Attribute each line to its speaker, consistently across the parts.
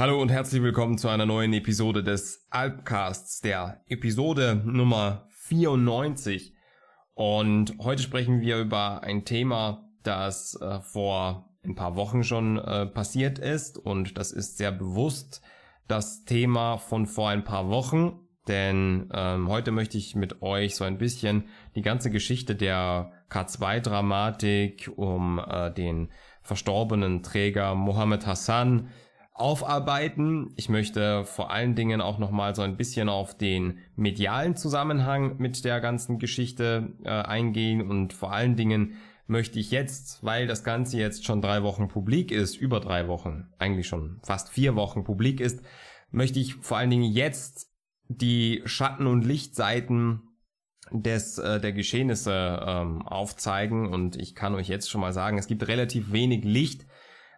Speaker 1: Hallo und herzlich willkommen zu einer neuen Episode des Alpcasts, der Episode Nummer 94. Und heute sprechen wir über ein Thema, das äh, vor ein paar Wochen schon äh, passiert ist und das ist sehr bewusst das Thema von vor ein paar Wochen, denn ähm, heute möchte ich mit euch so ein bisschen die ganze Geschichte der K2-Dramatik um äh, den verstorbenen Träger Mohammed Hassan aufarbeiten. Ich möchte vor allen Dingen auch nochmal so ein bisschen auf den medialen Zusammenhang mit der ganzen Geschichte äh, eingehen und vor allen Dingen möchte ich jetzt, weil das Ganze jetzt schon drei Wochen publik ist, über drei Wochen, eigentlich schon fast vier Wochen publik ist, möchte ich vor allen Dingen jetzt die Schatten- und Lichtseiten des äh, der Geschehnisse ähm, aufzeigen und ich kann euch jetzt schon mal sagen, es gibt relativ wenig Licht,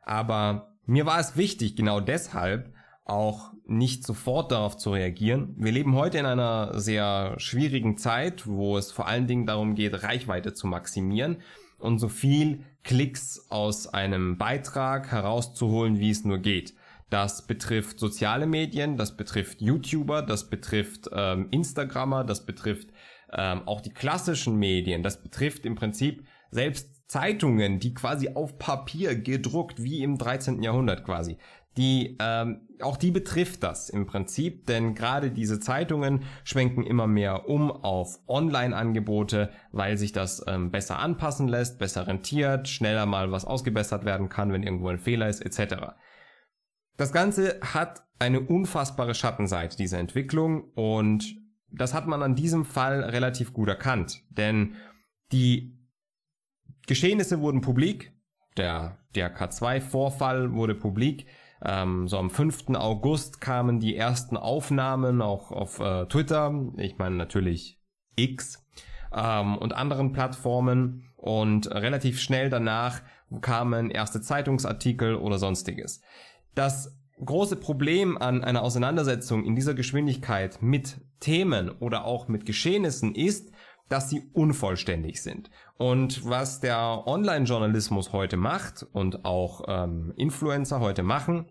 Speaker 1: aber mir war es wichtig, genau deshalb auch nicht sofort darauf zu reagieren. Wir leben heute in einer sehr schwierigen Zeit, wo es vor allen Dingen darum geht, Reichweite zu maximieren und so viel Klicks aus einem Beitrag herauszuholen, wie es nur geht. Das betrifft soziale Medien, das betrifft YouTuber, das betrifft ähm, Instagrammer, das betrifft ähm, auch die klassischen Medien, das betrifft im Prinzip selbst Zeitungen, die quasi auf Papier gedruckt, wie im 13. Jahrhundert quasi, die ähm, auch die betrifft das im Prinzip, denn gerade diese Zeitungen schwenken immer mehr um auf Online-Angebote, weil sich das ähm, besser anpassen lässt, besser rentiert, schneller mal was ausgebessert werden kann, wenn irgendwo ein Fehler ist, etc. Das Ganze hat eine unfassbare Schattenseite, dieser Entwicklung, und das hat man an diesem Fall relativ gut erkannt, denn die Geschehnisse wurden publik. Der der k 2 vorfall wurde publik. Ähm, so am 5. August kamen die ersten Aufnahmen auch auf äh, Twitter. Ich meine natürlich X ähm, und anderen Plattformen. Und relativ schnell danach kamen erste Zeitungsartikel oder sonstiges. Das große Problem an einer Auseinandersetzung in dieser Geschwindigkeit mit Themen oder auch mit Geschehnissen ist, dass sie unvollständig sind. Und was der Online-Journalismus heute macht und auch ähm, Influencer heute machen,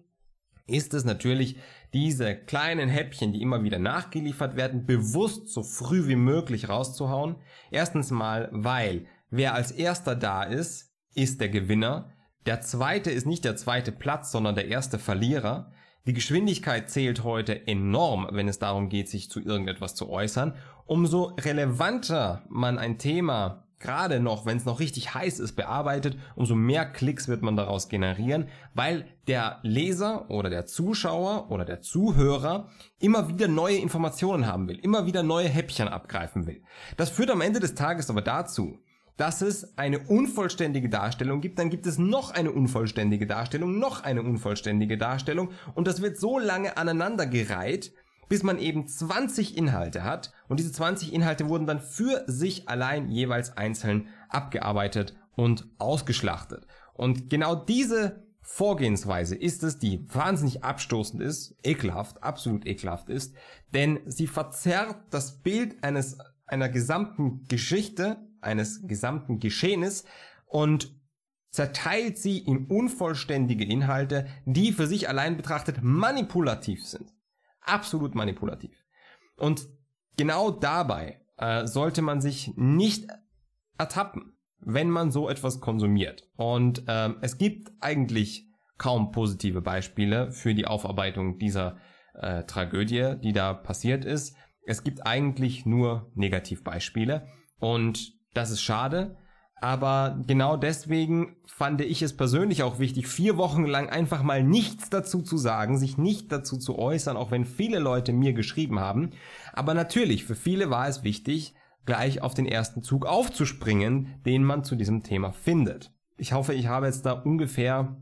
Speaker 1: ist es natürlich, diese kleinen Häppchen, die immer wieder nachgeliefert werden, bewusst so früh wie möglich rauszuhauen. Erstens mal, weil wer als erster da ist, ist der Gewinner. Der zweite ist nicht der zweite Platz, sondern der erste Verlierer. Die Geschwindigkeit zählt heute enorm, wenn es darum geht, sich zu irgendetwas zu äußern. Umso relevanter man ein Thema gerade noch, wenn es noch richtig heiß ist, bearbeitet, umso mehr Klicks wird man daraus generieren, weil der Leser oder der Zuschauer oder der Zuhörer immer wieder neue Informationen haben will, immer wieder neue Häppchen abgreifen will. Das führt am Ende des Tages aber dazu, dass es eine unvollständige Darstellung gibt, dann gibt es noch eine unvollständige Darstellung, noch eine unvollständige Darstellung und das wird so lange aneinandergereiht, bis man eben 20 Inhalte hat und diese 20 Inhalte wurden dann für sich allein jeweils einzeln abgearbeitet und ausgeschlachtet. Und genau diese Vorgehensweise ist es, die wahnsinnig abstoßend ist, ekelhaft, absolut ekelhaft ist, denn sie verzerrt das Bild eines einer gesamten Geschichte, eines gesamten Geschehnis und zerteilt sie in unvollständige Inhalte, die für sich allein betrachtet manipulativ sind absolut manipulativ. Und genau dabei äh, sollte man sich nicht ertappen, wenn man so etwas konsumiert. Und ähm, es gibt eigentlich kaum positive Beispiele für die Aufarbeitung dieser äh, Tragödie, die da passiert ist. Es gibt eigentlich nur Negativbeispiele und das ist schade, aber genau deswegen fand ich es persönlich auch wichtig, vier Wochen lang einfach mal nichts dazu zu sagen, sich nicht dazu zu äußern, auch wenn viele Leute mir geschrieben haben. Aber natürlich, für viele war es wichtig, gleich auf den ersten Zug aufzuspringen, den man zu diesem Thema findet. Ich hoffe, ich habe jetzt da ungefähr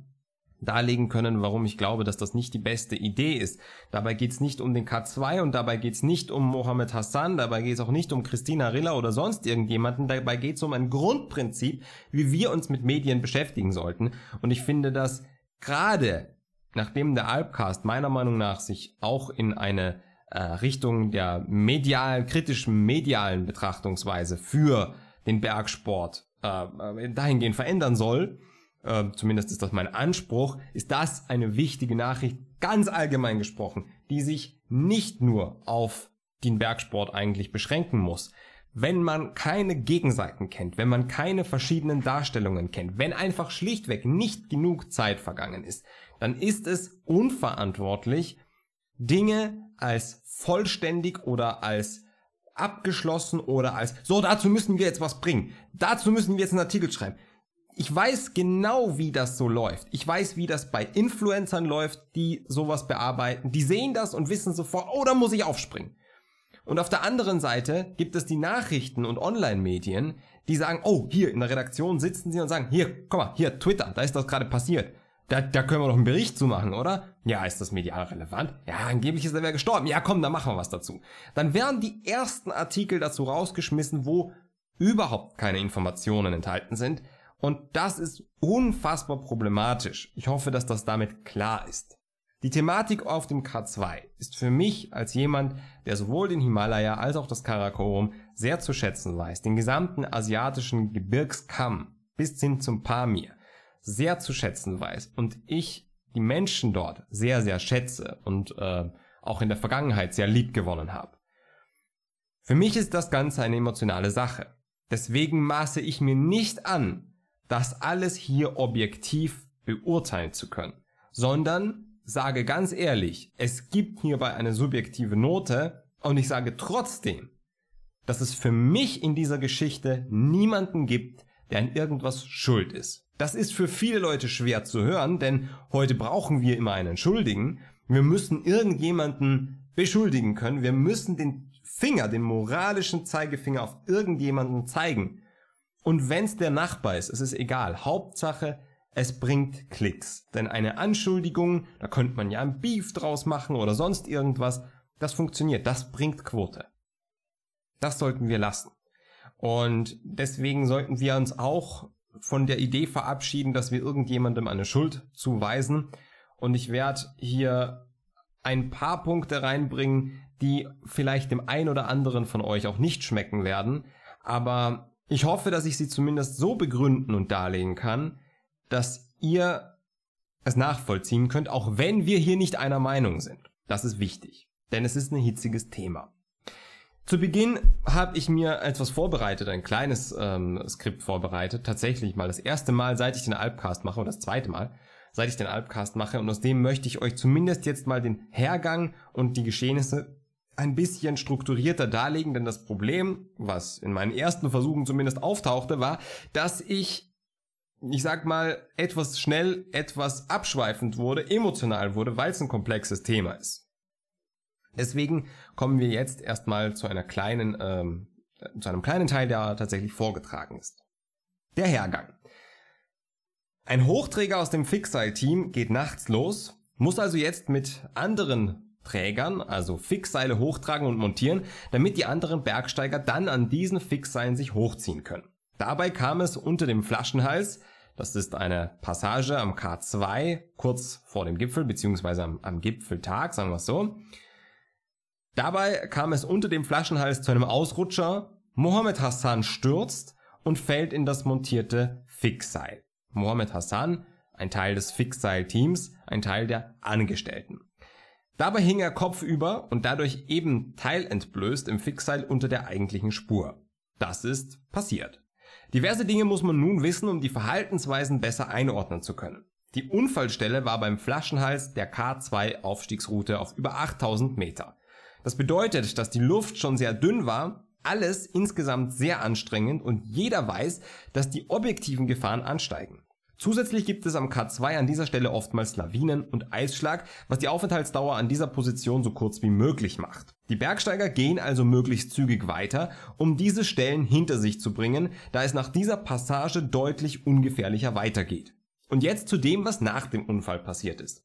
Speaker 1: darlegen können, warum ich glaube, dass das nicht die beste Idee ist. Dabei geht's nicht um den K2 und dabei geht's nicht um Mohammed Hassan, dabei geht's auch nicht um Christina Riller oder sonst irgendjemanden, dabei geht's um ein Grundprinzip, wie wir uns mit Medien beschäftigen sollten. Und ich finde dass gerade, nachdem der Alpcast meiner Meinung nach sich auch in eine äh, Richtung der medialen, kritischen medialen Betrachtungsweise für den Bergsport äh, dahingehend verändern soll, äh, zumindest ist das mein Anspruch, ist das eine wichtige Nachricht, ganz allgemein gesprochen, die sich nicht nur auf den Bergsport eigentlich beschränken muss. Wenn man keine Gegenseiten kennt, wenn man keine verschiedenen Darstellungen kennt, wenn einfach schlichtweg nicht genug Zeit vergangen ist, dann ist es unverantwortlich, Dinge als vollständig oder als abgeschlossen oder als so, dazu müssen wir jetzt was bringen. Dazu müssen wir jetzt einen Artikel schreiben. Ich weiß genau, wie das so läuft. Ich weiß, wie das bei Influencern läuft, die sowas bearbeiten. Die sehen das und wissen sofort, oh, da muss ich aufspringen. Und auf der anderen Seite gibt es die Nachrichten und Online-Medien, die sagen, oh, hier in der Redaktion sitzen sie und sagen, hier, guck mal, hier, Twitter, da ist das gerade passiert. Da, da können wir doch einen Bericht zu machen, oder? Ja, ist das medial relevant? Ja, angeblich ist er wer gestorben. Ja, komm, dann machen wir was dazu. Dann werden die ersten Artikel dazu rausgeschmissen, wo überhaupt keine Informationen enthalten sind, und das ist unfassbar problematisch. Ich hoffe, dass das damit klar ist. Die Thematik auf dem K2 ist für mich als jemand, der sowohl den Himalaya als auch das Karakorum sehr zu schätzen weiß, den gesamten asiatischen Gebirgskamm bis hin zum Pamir sehr zu schätzen weiß und ich die Menschen dort sehr, sehr schätze und äh, auch in der Vergangenheit sehr lieb gewonnen habe. Für mich ist das Ganze eine emotionale Sache. Deswegen maße ich mir nicht an, das alles hier objektiv beurteilen zu können, sondern sage ganz ehrlich, es gibt hierbei eine subjektive Note und ich sage trotzdem, dass es für mich in dieser Geschichte niemanden gibt, der an irgendwas schuld ist. Das ist für viele Leute schwer zu hören, denn heute brauchen wir immer einen Schuldigen. Wir müssen irgendjemanden beschuldigen können. Wir müssen den Finger, den moralischen Zeigefinger auf irgendjemanden zeigen. Und wenn's der Nachbar ist, es ist egal. Hauptsache, es bringt Klicks. Denn eine Anschuldigung, da könnte man ja ein Beef draus machen oder sonst irgendwas, das funktioniert, das bringt Quote. Das sollten wir lassen. Und deswegen sollten wir uns auch von der Idee verabschieden, dass wir irgendjemandem eine Schuld zuweisen. Und ich werde hier ein paar Punkte reinbringen, die vielleicht dem einen oder anderen von euch auch nicht schmecken werden. Aber ich hoffe, dass ich sie zumindest so begründen und darlegen kann, dass ihr es nachvollziehen könnt, auch wenn wir hier nicht einer Meinung sind. Das ist wichtig, denn es ist ein hitziges Thema. Zu Beginn habe ich mir etwas vorbereitet, ein kleines ähm, Skript vorbereitet, tatsächlich mal das erste Mal, seit ich den Albcast mache, oder das zweite Mal, seit ich den Albcast mache, und aus dem möchte ich euch zumindest jetzt mal den Hergang und die Geschehnisse ein bisschen strukturierter darlegen, denn das Problem, was in meinen ersten Versuchen zumindest auftauchte, war, dass ich, ich sag mal, etwas schnell, etwas abschweifend wurde, emotional wurde, weil es ein komplexes Thema ist. Deswegen kommen wir jetzt erstmal zu einer kleinen, ähm, zu einem kleinen Teil, der tatsächlich vorgetragen ist. Der Hergang. Ein Hochträger aus dem Fixeye-Team geht nachts los, muss also jetzt mit anderen Trägern, also Fixseile hochtragen und montieren, damit die anderen Bergsteiger dann an diesen Fixseilen sich hochziehen können. Dabei kam es unter dem Flaschenhals, das ist eine Passage am K2 kurz vor dem Gipfel, beziehungsweise am, am Gipfeltag, sagen wir es so. Dabei kam es unter dem Flaschenhals zu einem Ausrutscher, Mohammed Hassan stürzt und fällt in das montierte Fixseil. Mohammed Hassan, ein Teil des Fixseil-Teams, ein Teil der Angestellten. Dabei hing er kopfüber und dadurch eben teilentblößt im Fixseil unter der eigentlichen Spur. Das ist passiert. Diverse Dinge muss man nun wissen, um die Verhaltensweisen besser einordnen zu können. Die Unfallstelle war beim Flaschenhals der K2 Aufstiegsroute auf über 8000 Meter. Das bedeutet, dass die Luft schon sehr dünn war, alles insgesamt sehr anstrengend und jeder weiß, dass die objektiven Gefahren ansteigen. Zusätzlich gibt es am K2 an dieser Stelle oftmals Lawinen und Eisschlag, was die Aufenthaltsdauer an dieser Position so kurz wie möglich macht. Die Bergsteiger gehen also möglichst zügig weiter, um diese Stellen hinter sich zu bringen, da es nach dieser Passage deutlich ungefährlicher weitergeht. Und jetzt zu dem, was nach dem Unfall passiert ist.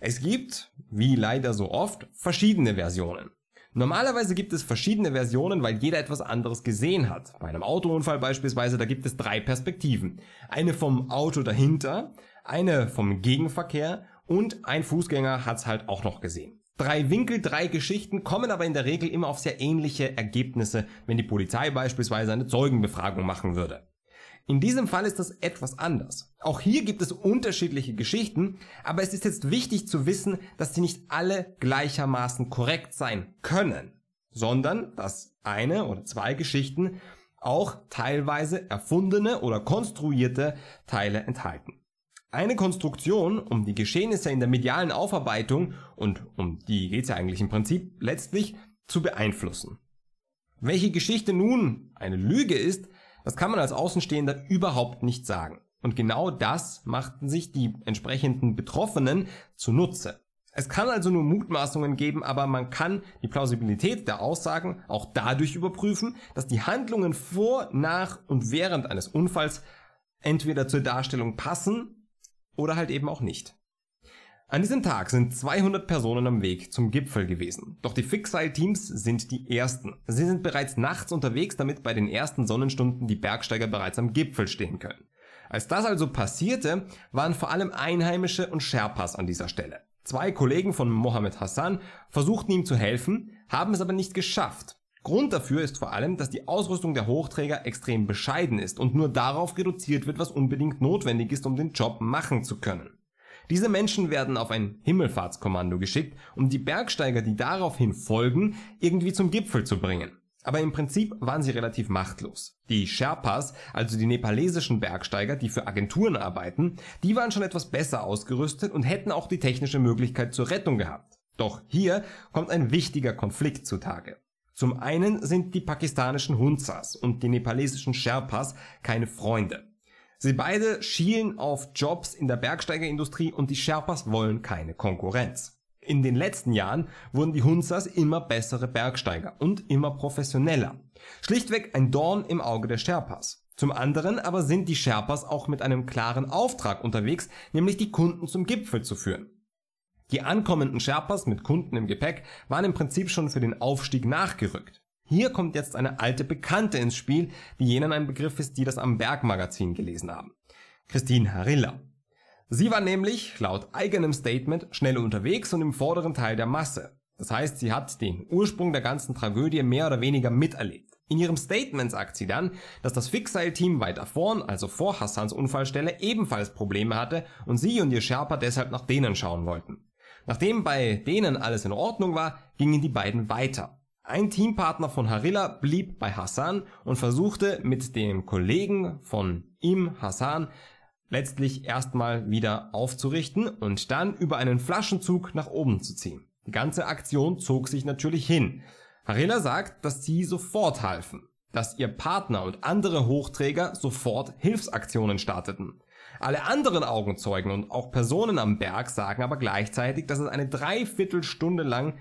Speaker 1: Es gibt, wie leider so oft, verschiedene Versionen. Normalerweise gibt es verschiedene Versionen, weil jeder etwas anderes gesehen hat. Bei einem Autounfall beispielsweise, da gibt es drei Perspektiven. Eine vom Auto dahinter, eine vom Gegenverkehr und ein Fußgänger hat's halt auch noch gesehen. Drei Winkel, drei Geschichten kommen aber in der Regel immer auf sehr ähnliche Ergebnisse, wenn die Polizei beispielsweise eine Zeugenbefragung machen würde. In diesem Fall ist das etwas anders. Auch hier gibt es unterschiedliche Geschichten, aber es ist jetzt wichtig zu wissen, dass sie nicht alle gleichermaßen korrekt sein können, sondern dass eine oder zwei Geschichten auch teilweise erfundene oder konstruierte Teile enthalten. Eine Konstruktion, um die Geschehnisse in der medialen Aufarbeitung, und um die geht es ja eigentlich im Prinzip, letztlich zu beeinflussen. Welche Geschichte nun eine Lüge ist, das kann man als Außenstehender überhaupt nicht sagen. Und genau das machten sich die entsprechenden Betroffenen zunutze. Es kann also nur Mutmaßungen geben, aber man kann die Plausibilität der Aussagen auch dadurch überprüfen, dass die Handlungen vor, nach und während eines Unfalls entweder zur Darstellung passen oder halt eben auch nicht. An diesem Tag sind 200 Personen am Weg zum Gipfel gewesen. Doch die Fixeye-Teams sind die ersten. Sie sind bereits nachts unterwegs, damit bei den ersten Sonnenstunden die Bergsteiger bereits am Gipfel stehen können. Als das also passierte, waren vor allem Einheimische und Sherpas an dieser Stelle. Zwei Kollegen von Mohammed Hassan versuchten ihm zu helfen, haben es aber nicht geschafft. Grund dafür ist vor allem, dass die Ausrüstung der Hochträger extrem bescheiden ist und nur darauf reduziert wird, was unbedingt notwendig ist, um den Job machen zu können. Diese Menschen werden auf ein Himmelfahrtskommando geschickt, um die Bergsteiger, die daraufhin folgen, irgendwie zum Gipfel zu bringen. Aber im Prinzip waren sie relativ machtlos. Die Sherpas, also die nepalesischen Bergsteiger, die für Agenturen arbeiten, die waren schon etwas besser ausgerüstet und hätten auch die technische Möglichkeit zur Rettung gehabt. Doch hier kommt ein wichtiger Konflikt zutage. Zum einen sind die pakistanischen Hunzas und die nepalesischen Sherpas keine Freunde. Sie beide schielen auf Jobs in der Bergsteigerindustrie und die Sherpas wollen keine Konkurrenz. In den letzten Jahren wurden die Hunzas immer bessere Bergsteiger und immer professioneller. Schlichtweg ein Dorn im Auge der Sherpas. Zum anderen aber sind die Sherpas auch mit einem klaren Auftrag unterwegs, nämlich die Kunden zum Gipfel zu führen. Die ankommenden Sherpas mit Kunden im Gepäck waren im Prinzip schon für den Aufstieg nachgerückt. Hier kommt jetzt eine alte Bekannte ins Spiel, die jenen ein Begriff ist, die das am Bergmagazin gelesen haben. Christine Harilla. Sie war nämlich, laut eigenem Statement, schnell unterwegs und im vorderen Teil der Masse. Das heißt, sie hat den Ursprung der ganzen Tragödie mehr oder weniger miterlebt. In ihrem Statement sagt sie dann, dass das Fixile-Team weiter vorn, also vor Hassans Unfallstelle, ebenfalls Probleme hatte und sie und ihr Sherpa deshalb nach denen schauen wollten. Nachdem bei denen alles in Ordnung war, gingen die beiden weiter. Ein Teampartner von Harilla blieb bei Hassan und versuchte mit dem Kollegen von ihm Hassan letztlich erstmal wieder aufzurichten und dann über einen Flaschenzug nach oben zu ziehen. Die ganze Aktion zog sich natürlich hin. Harilla sagt, dass sie sofort halfen, dass ihr Partner und andere Hochträger sofort Hilfsaktionen starteten. Alle anderen Augenzeugen und auch Personen am Berg sagen aber gleichzeitig, dass es eine Dreiviertelstunde lang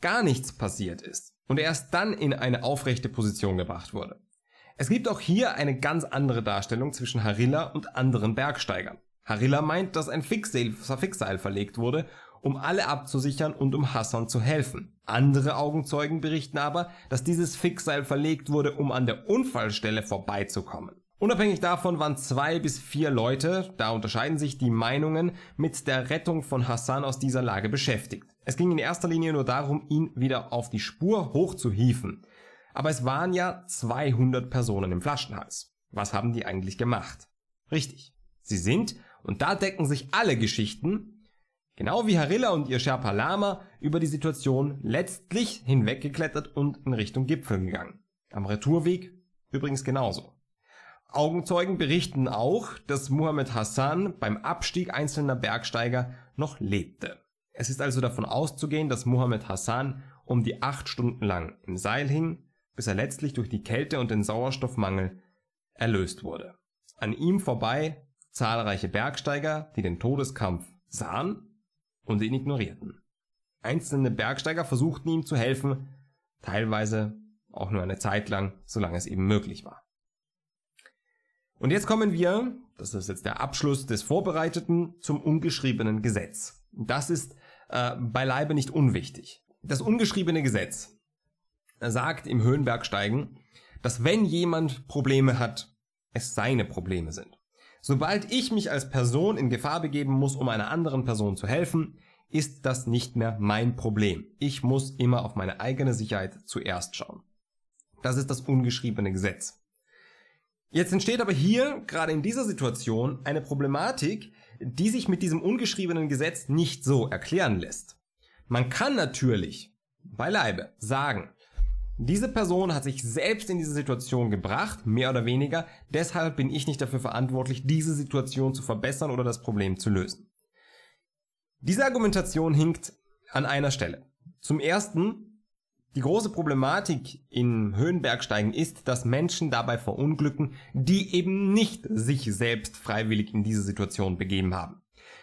Speaker 1: gar nichts passiert ist und erst dann in eine aufrechte Position gebracht wurde. Es gibt auch hier eine ganz andere Darstellung zwischen Harilla und anderen Bergsteigern. Harilla meint, dass ein Fixseil, verlegt wurde, um alle abzusichern und um Hassan zu helfen. Andere Augenzeugen berichten aber, dass dieses Fixseil verlegt wurde, um an der Unfallstelle vorbeizukommen. Unabhängig davon waren zwei bis vier Leute, da unterscheiden sich die Meinungen, mit der Rettung von Hassan aus dieser Lage beschäftigt. Es ging in erster Linie nur darum, ihn wieder auf die Spur hochzuhieven. Aber es waren ja 200 Personen im Flaschenhals. Was haben die eigentlich gemacht? Richtig, sie sind, und da decken sich alle Geschichten, genau wie Harilla und ihr Sherpa Lama, über die Situation letztlich hinweggeklettert und in Richtung Gipfel gegangen. Am Retourweg übrigens genauso. Augenzeugen berichten auch, dass Muhammad Hassan beim Abstieg einzelner Bergsteiger noch lebte. Es ist also davon auszugehen, dass Muhammad Hassan um die acht Stunden lang im Seil hing, bis er letztlich durch die Kälte und den Sauerstoffmangel erlöst wurde. An ihm vorbei zahlreiche Bergsteiger, die den Todeskampf sahen und ihn ignorierten. Einzelne Bergsteiger versuchten ihm zu helfen, teilweise auch nur eine Zeit lang, solange es eben möglich war. Und jetzt kommen wir, das ist jetzt der Abschluss des Vorbereiteten, zum ungeschriebenen Gesetz. Das ist äh, beileibe nicht unwichtig. Das ungeschriebene Gesetz äh, sagt im Höhenbergsteigen, dass wenn jemand Probleme hat, es seine Probleme sind. Sobald ich mich als Person in Gefahr begeben muss, um einer anderen Person zu helfen, ist das nicht mehr mein Problem. Ich muss immer auf meine eigene Sicherheit zuerst schauen. Das ist das ungeschriebene Gesetz. Jetzt entsteht aber hier, gerade in dieser Situation, eine Problematik, die sich mit diesem ungeschriebenen Gesetz nicht so erklären lässt. Man kann natürlich beileibe sagen, diese Person hat sich selbst in diese Situation gebracht, mehr oder weniger, deshalb bin ich nicht dafür verantwortlich, diese Situation zu verbessern oder das Problem zu lösen. Diese Argumentation hinkt an einer Stelle. Zum ersten die große Problematik in Höhenbergsteigen ist, dass Menschen dabei verunglücken, die eben nicht sich selbst freiwillig in diese Situation begeben haben.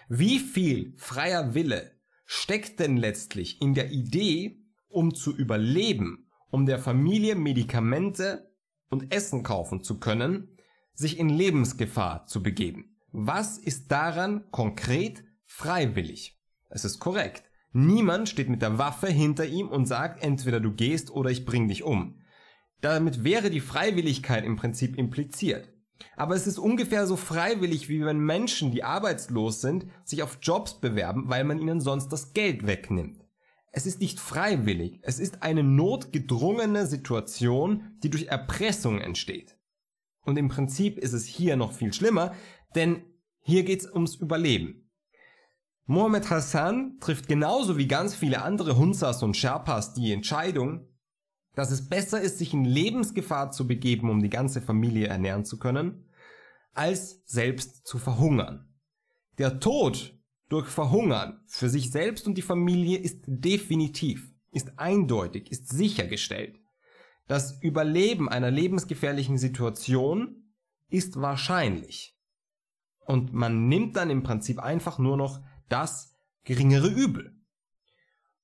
Speaker 1: Wie viel freier Wille steckt denn letztlich in der Idee, um zu überleben, um der Familie Medikamente und Essen kaufen zu können, sich in Lebensgefahr zu begeben? Was ist daran konkret freiwillig? Es ist korrekt. Niemand steht mit der Waffe hinter ihm und sagt, entweder du gehst oder ich bring dich um. Damit wäre die Freiwilligkeit im Prinzip impliziert. Aber es ist ungefähr so freiwillig, wie wenn Menschen, die arbeitslos sind, sich auf Jobs bewerben, weil man ihnen sonst das Geld wegnimmt. Es ist nicht freiwillig, es ist eine notgedrungene Situation, die durch Erpressung entsteht. Und im Prinzip ist es hier noch viel schlimmer, denn hier geht es ums Überleben. Mohammed Hassan trifft genauso wie ganz viele andere Hunzas und Sherpas die Entscheidung, dass es besser ist, sich in Lebensgefahr zu begeben, um die ganze Familie ernähren zu können, als selbst zu verhungern. Der Tod durch Verhungern für sich selbst und die Familie ist definitiv, ist eindeutig, ist sichergestellt. Das Überleben einer lebensgefährlichen Situation ist wahrscheinlich. Und man nimmt dann im Prinzip einfach nur noch das geringere Übel.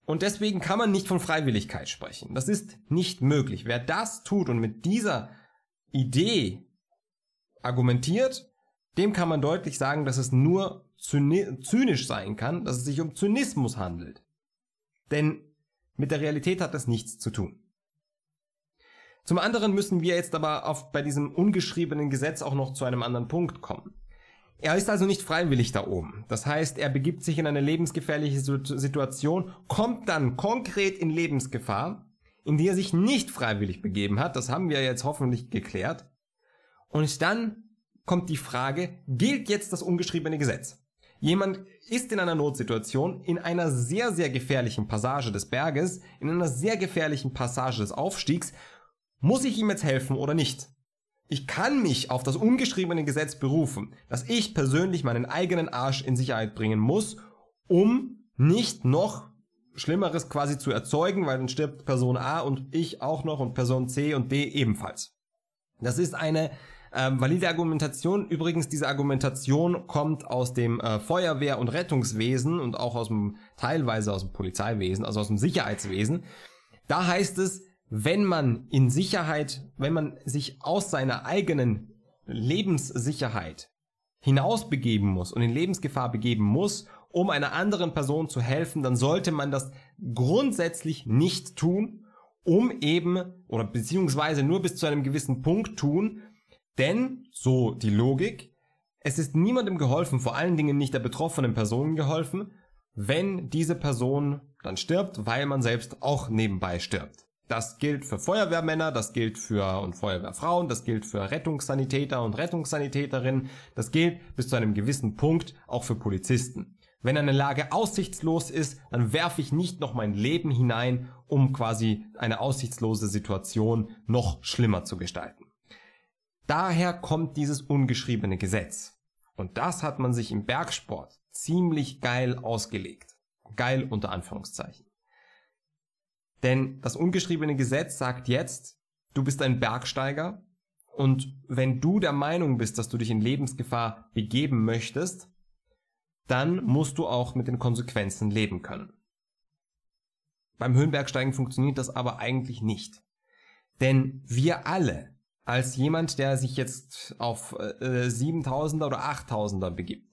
Speaker 1: Und deswegen kann man nicht von Freiwilligkeit sprechen. Das ist nicht möglich. Wer das tut und mit dieser Idee argumentiert, dem kann man deutlich sagen, dass es nur zynisch sein kann, dass es sich um Zynismus handelt. Denn mit der Realität hat das nichts zu tun. Zum anderen müssen wir jetzt aber auf, bei diesem ungeschriebenen Gesetz auch noch zu einem anderen Punkt kommen. Er ist also nicht freiwillig da oben. Das heißt, er begibt sich in eine lebensgefährliche Situation, kommt dann konkret in Lebensgefahr, in die er sich nicht freiwillig begeben hat. Das haben wir jetzt hoffentlich geklärt. Und dann kommt die Frage, gilt jetzt das ungeschriebene Gesetz? Jemand ist in einer Notsituation, in einer sehr, sehr gefährlichen Passage des Berges, in einer sehr gefährlichen Passage des Aufstiegs. Muss ich ihm jetzt helfen oder nicht? Ich kann mich auf das ungeschriebene Gesetz berufen, dass ich persönlich meinen eigenen Arsch in Sicherheit bringen muss, um nicht noch Schlimmeres quasi zu erzeugen, weil dann stirbt Person A und ich auch noch und Person C und D ebenfalls. Das ist eine ähm, valide Argumentation. Übrigens, diese Argumentation kommt aus dem äh, Feuerwehr- und Rettungswesen und auch aus dem teilweise aus dem Polizeiwesen, also aus dem Sicherheitswesen. Da heißt es, wenn man in Sicherheit, wenn man sich aus seiner eigenen Lebenssicherheit hinausbegeben muss und in Lebensgefahr begeben muss, um einer anderen Person zu helfen, dann sollte man das grundsätzlich nicht tun, um eben oder beziehungsweise nur bis zu einem gewissen Punkt tun, denn, so die Logik, es ist niemandem geholfen, vor allen Dingen nicht der betroffenen Person geholfen, wenn diese Person dann stirbt, weil man selbst auch nebenbei stirbt. Das gilt für Feuerwehrmänner, das gilt für und Feuerwehrfrauen, das gilt für Rettungssanitäter und Rettungssanitäterinnen, das gilt bis zu einem gewissen Punkt auch für Polizisten. Wenn eine Lage aussichtslos ist, dann werfe ich nicht noch mein Leben hinein, um quasi eine aussichtslose Situation noch schlimmer zu gestalten. Daher kommt dieses ungeschriebene Gesetz. Und das hat man sich im Bergsport ziemlich geil ausgelegt. Geil unter Anführungszeichen. Denn das ungeschriebene Gesetz sagt jetzt, du bist ein Bergsteiger und wenn du der Meinung bist, dass du dich in Lebensgefahr begeben möchtest, dann musst du auch mit den Konsequenzen leben können. Beim Höhenbergsteigen funktioniert das aber eigentlich nicht. Denn wir alle, als jemand, der sich jetzt auf äh, 7000er äh, oder 8000er begibt,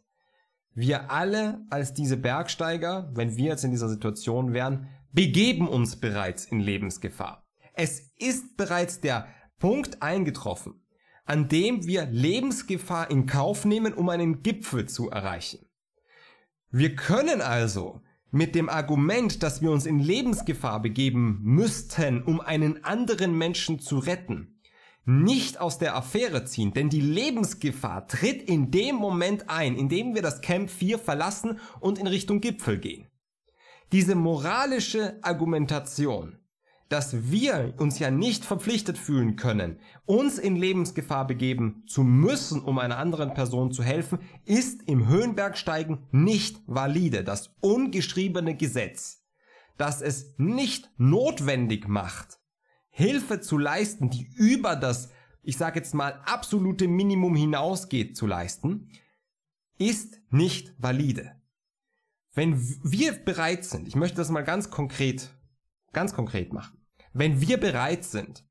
Speaker 1: wir alle als diese Bergsteiger, wenn wir jetzt in dieser Situation wären, begeben uns bereits in Lebensgefahr. Es ist bereits der Punkt eingetroffen, an dem wir Lebensgefahr in Kauf nehmen, um einen Gipfel zu erreichen. Wir können also mit dem Argument, dass wir uns in Lebensgefahr begeben müssten, um einen anderen Menschen zu retten, nicht aus der Affäre ziehen, denn die Lebensgefahr tritt in dem Moment ein, in dem wir das Camp 4 verlassen und in Richtung Gipfel gehen diese moralische Argumentation, dass wir uns ja nicht verpflichtet fühlen können, uns in Lebensgefahr begeben zu müssen, um einer anderen Person zu helfen, ist im Höhenbergsteigen nicht valide. Das ungeschriebene Gesetz, dass es nicht notwendig macht, Hilfe zu leisten, die über das, ich sage jetzt mal, absolute Minimum hinausgeht zu leisten, ist nicht valide wenn wir bereit sind, ich möchte das mal ganz konkret, ganz konkret machen, wenn wir bereit sind,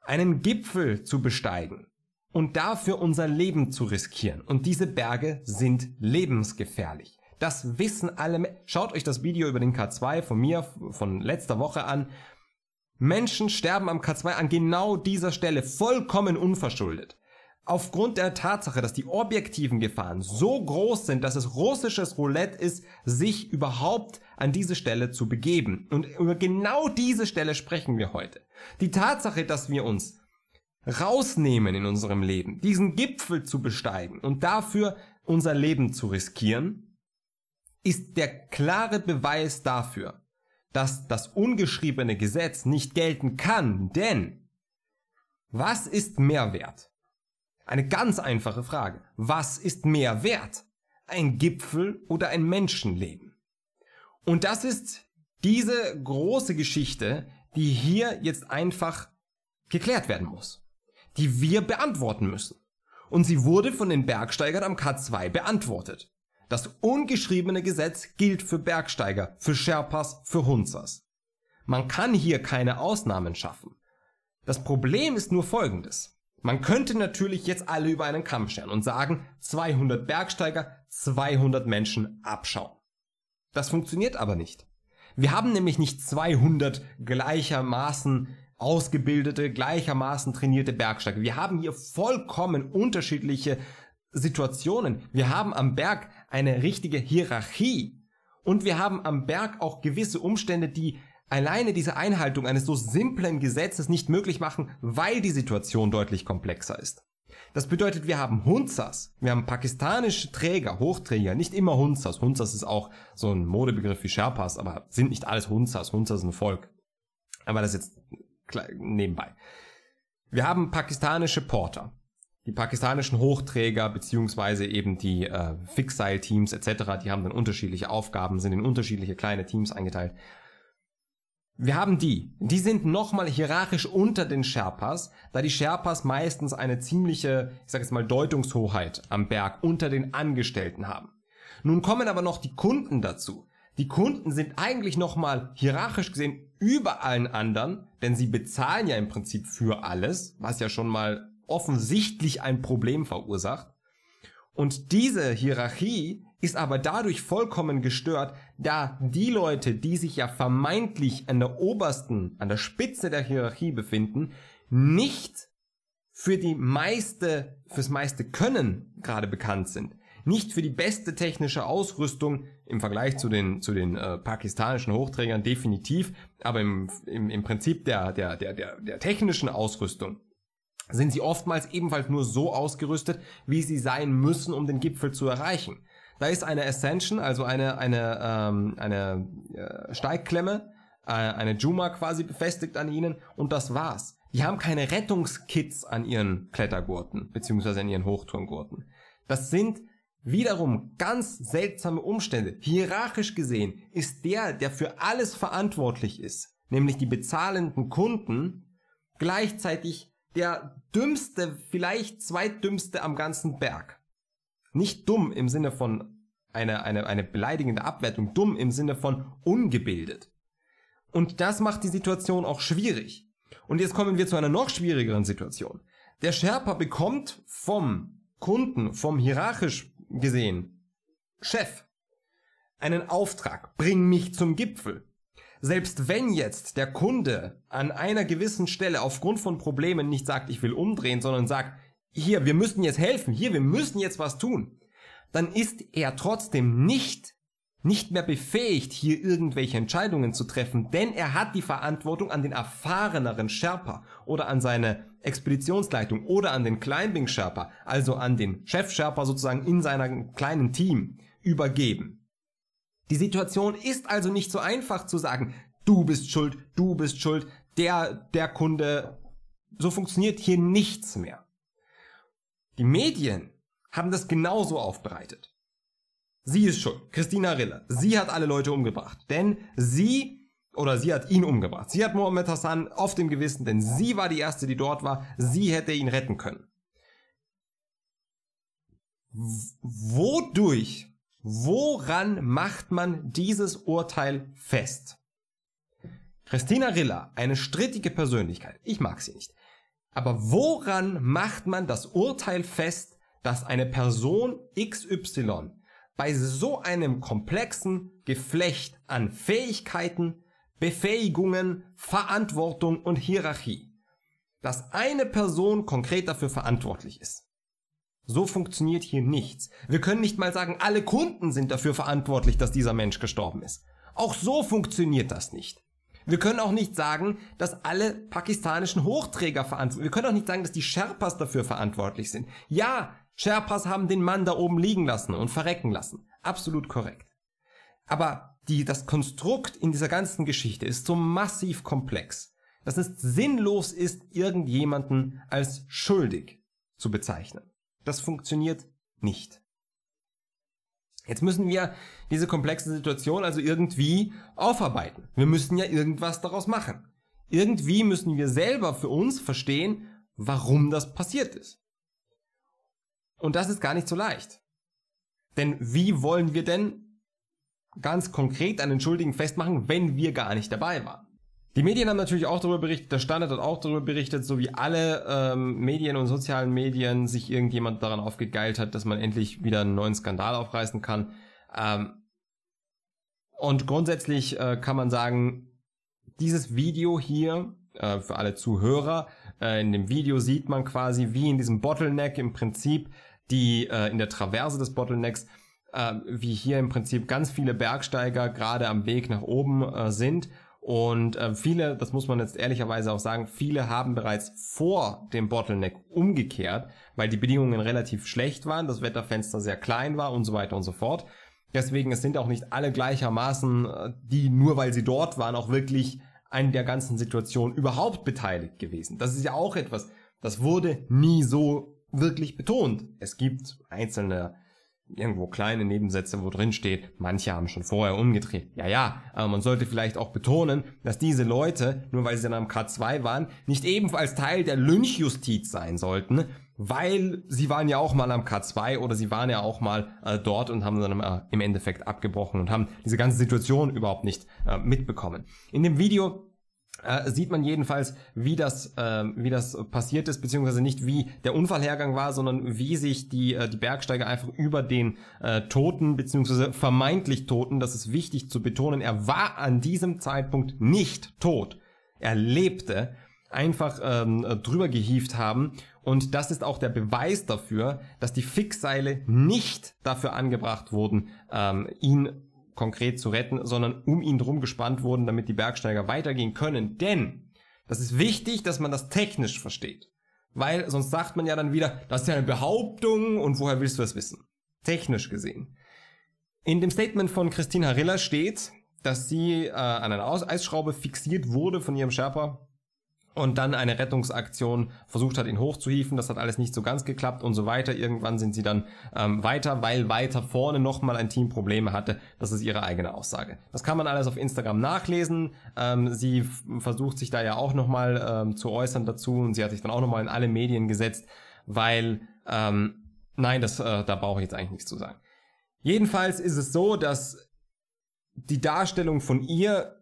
Speaker 1: einen Gipfel zu besteigen und dafür unser Leben zu riskieren, und diese Berge sind lebensgefährlich. Das wissen alle. Schaut euch das Video über den K2 von mir von letzter Woche an. Menschen sterben am K2 an genau dieser Stelle vollkommen unverschuldet aufgrund der Tatsache, dass die objektiven Gefahren so groß sind, dass es russisches Roulette ist, sich überhaupt an diese Stelle zu begeben. Und über genau diese Stelle sprechen wir heute. Die Tatsache, dass wir uns rausnehmen in unserem Leben, diesen Gipfel zu besteigen und dafür unser Leben zu riskieren, ist der klare Beweis dafür, dass das ungeschriebene Gesetz nicht gelten kann, denn was ist Mehrwert? Eine ganz einfache Frage. Was ist mehr wert? Ein Gipfel oder ein Menschenleben? Und das ist diese große Geschichte, die hier jetzt einfach geklärt werden muss. Die wir beantworten müssen. Und sie wurde von den Bergsteigern am K2 beantwortet. Das ungeschriebene Gesetz gilt für Bergsteiger, für Sherpas, für Hunzers. Man kann hier keine Ausnahmen schaffen. Das Problem ist nur folgendes. Man könnte natürlich jetzt alle über einen Kamm scheren und sagen, 200 Bergsteiger, 200 Menschen abschauen. Das funktioniert aber nicht. Wir haben nämlich nicht 200 gleichermaßen ausgebildete, gleichermaßen trainierte Bergsteiger. Wir haben hier vollkommen unterschiedliche Situationen. Wir haben am Berg eine richtige Hierarchie. Und wir haben am Berg auch gewisse Umstände, die alleine diese Einhaltung eines so simplen Gesetzes nicht möglich machen, weil die Situation deutlich komplexer ist. Das bedeutet, wir haben Hunzas, wir haben pakistanische Träger, Hochträger, nicht immer Hunzas. Hunzas ist auch so ein Modebegriff wie Sherpas, aber sind nicht alles Hunzas. Hunzas ist ein Volk. Aber das jetzt nebenbei. Wir haben pakistanische Porter, die pakistanischen Hochträger beziehungsweise eben die äh, Fixile-Teams etc., die haben dann unterschiedliche Aufgaben, sind in unterschiedliche kleine Teams eingeteilt. Wir haben die. Die sind nochmal hierarchisch unter den Sherpas, da die Sherpas meistens eine ziemliche, ich sag jetzt mal, Deutungshoheit am Berg unter den Angestellten haben. Nun kommen aber noch die Kunden dazu. Die Kunden sind eigentlich nochmal hierarchisch gesehen über allen anderen, denn sie bezahlen ja im Prinzip für alles, was ja schon mal offensichtlich ein Problem verursacht. Und diese Hierarchie ist aber dadurch vollkommen gestört, da die Leute, die sich ja vermeintlich an der obersten, an der Spitze der Hierarchie befinden, nicht für die meiste, fürs meiste Können gerade bekannt sind, nicht für die beste technische Ausrüstung im Vergleich zu den, zu den äh, pakistanischen Hochträgern definitiv, aber im, im, im Prinzip der, der, der, der, der technischen Ausrüstung sind sie oftmals ebenfalls nur so ausgerüstet, wie sie sein müssen, um den Gipfel zu erreichen. Da ist eine Ascension, also eine, eine, ähm, eine äh, Steigklemme, äh, eine Juma quasi befestigt an ihnen und das war's. Die haben keine Rettungskits an ihren Klettergurten, beziehungsweise an ihren Hochturngurten. Das sind wiederum ganz seltsame Umstände. Hierarchisch gesehen ist der, der für alles verantwortlich ist, nämlich die bezahlenden Kunden, gleichzeitig der dümmste, vielleicht zweitdümmste am ganzen Berg. Nicht dumm im Sinne von eine, eine, eine beleidigende Abwertung, dumm im Sinne von ungebildet. Und das macht die Situation auch schwierig. Und jetzt kommen wir zu einer noch schwierigeren Situation. Der Sherpa bekommt vom Kunden, vom hierarchisch gesehen, Chef, einen Auftrag, bring mich zum Gipfel. Selbst wenn jetzt der Kunde an einer gewissen Stelle aufgrund von Problemen nicht sagt, ich will umdrehen, sondern sagt, hier, wir müssen jetzt helfen, hier, wir müssen jetzt was tun, dann ist er trotzdem nicht nicht mehr befähigt, hier irgendwelche Entscheidungen zu treffen, denn er hat die Verantwortung an den erfahreneren Sherpa oder an seine Expeditionsleitung oder an den Climbing Sherpa, also an den Chef Sherpa sozusagen in seinem kleinen Team übergeben. Die Situation ist also nicht so einfach zu sagen, du bist schuld, du bist schuld, der, der Kunde. So funktioniert hier nichts mehr. Die Medien haben das genauso aufbereitet. Sie ist schuld. Christina Rille. Sie hat alle Leute umgebracht. Denn sie, oder sie hat ihn umgebracht. Sie hat Mohammed Hassan auf dem Gewissen, denn sie war die Erste, die dort war. Sie hätte ihn retten können. Wodurch, woran macht man dieses Urteil fest? Christina Rilla, eine strittige Persönlichkeit, ich mag sie nicht, aber woran macht man das Urteil fest, dass eine Person XY bei so einem komplexen Geflecht an Fähigkeiten, Befähigungen, Verantwortung und Hierarchie, dass eine Person konkret dafür verantwortlich ist? So funktioniert hier nichts. Wir können nicht mal sagen, alle Kunden sind dafür verantwortlich, dass dieser Mensch gestorben ist. Auch so funktioniert das nicht. Wir können auch nicht sagen, dass alle pakistanischen Hochträger verantwortlich sind. Wir können auch nicht sagen, dass die Sherpas dafür verantwortlich sind. Ja, Sherpas haben den Mann da oben liegen lassen und verrecken lassen. Absolut korrekt. Aber die, das Konstrukt in dieser ganzen Geschichte ist so massiv komplex, dass es sinnlos ist, irgendjemanden als schuldig zu bezeichnen. Das funktioniert nicht. Jetzt müssen wir diese komplexe Situation also irgendwie aufarbeiten. Wir müssen ja irgendwas daraus machen. Irgendwie müssen wir selber für uns verstehen, warum das passiert ist. Und das ist gar nicht so leicht. Denn wie wollen wir denn ganz konkret einen Schuldigen festmachen, wenn wir gar nicht dabei waren? Die Medien haben natürlich auch darüber berichtet, der Standard hat auch darüber berichtet, so wie alle ähm, Medien und sozialen Medien sich irgendjemand daran aufgegeilt hat, dass man endlich wieder einen neuen Skandal aufreißen kann. Ähm, und grundsätzlich äh, kann man sagen, dieses Video hier, äh, für alle Zuhörer, äh, in dem Video sieht man quasi, wie in diesem Bottleneck im Prinzip, die äh, in der Traverse des Bottlenecks, äh, wie hier im Prinzip ganz viele Bergsteiger gerade am Weg nach oben äh, sind und äh, viele, das muss man jetzt ehrlicherweise auch sagen, viele haben bereits vor dem Bottleneck umgekehrt, weil die Bedingungen relativ schlecht waren, das Wetterfenster sehr klein war und so weiter und so fort. Deswegen, es sind auch nicht alle gleichermaßen, äh, die nur weil sie dort waren, auch wirklich an der ganzen Situation überhaupt beteiligt gewesen. Das ist ja auch etwas, das wurde nie so wirklich betont. Es gibt einzelne irgendwo kleine Nebensätze, wo drin steht, manche haben schon vorher umgedreht. Ja, ja, aber man sollte vielleicht auch betonen, dass diese Leute, nur weil sie dann am K2 waren, nicht ebenfalls Teil der Lynchjustiz sein sollten, weil sie waren ja auch mal am K2 oder sie waren ja auch mal äh, dort und haben dann äh, im Endeffekt abgebrochen und haben diese ganze Situation überhaupt nicht äh, mitbekommen. In dem Video äh, sieht man jedenfalls, wie das, äh, wie das passiert ist, beziehungsweise nicht wie der Unfallhergang war, sondern wie sich die, äh, die Bergsteiger einfach über den äh, Toten, beziehungsweise vermeintlich Toten, das ist wichtig zu betonen, er war an diesem Zeitpunkt nicht tot. Er lebte, einfach ähm, drüber gehievt haben. Und das ist auch der Beweis dafür, dass die Fixseile nicht dafür angebracht wurden, ähm, ihn konkret zu retten, sondern um ihn drum gespannt wurden, damit die Bergsteiger weitergehen können. Denn das ist wichtig, dass man das technisch versteht. Weil sonst sagt man ja dann wieder, das ist ja eine Behauptung und woher willst du das wissen? Technisch gesehen. In dem Statement von Christine Harilla steht, dass sie äh, an einer Eisschraube fixiert wurde von ihrem Sherpa und dann eine Rettungsaktion versucht hat, ihn hochzuhieven. Das hat alles nicht so ganz geklappt und so weiter. Irgendwann sind sie dann ähm, weiter, weil weiter vorne nochmal ein Team Probleme hatte. Das ist ihre eigene Aussage. Das kann man alles auf Instagram nachlesen. Ähm, sie versucht sich da ja auch nochmal ähm, zu äußern dazu und sie hat sich dann auch nochmal in alle Medien gesetzt, weil ähm, nein, das, äh, da brauche ich jetzt eigentlich nichts zu sagen. Jedenfalls ist es so, dass die Darstellung von ihr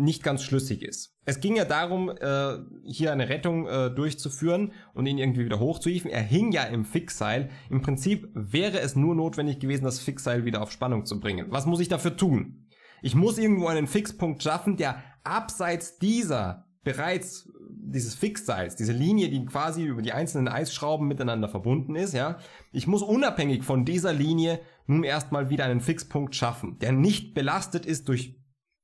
Speaker 1: nicht ganz schlüssig ist. Es ging ja darum, äh, hier eine Rettung äh, durchzuführen und ihn irgendwie wieder hochzuhieven. Er hing ja im Fixseil. Im Prinzip wäre es nur notwendig gewesen, das Fixseil wieder auf Spannung zu bringen. Was muss ich dafür tun? Ich muss irgendwo einen Fixpunkt schaffen, der abseits dieser bereits dieses Fixseils, diese Linie, die quasi über die einzelnen Eisschrauben miteinander verbunden ist, ja. Ich muss unabhängig von dieser Linie nun erstmal wieder einen Fixpunkt schaffen, der nicht belastet ist durch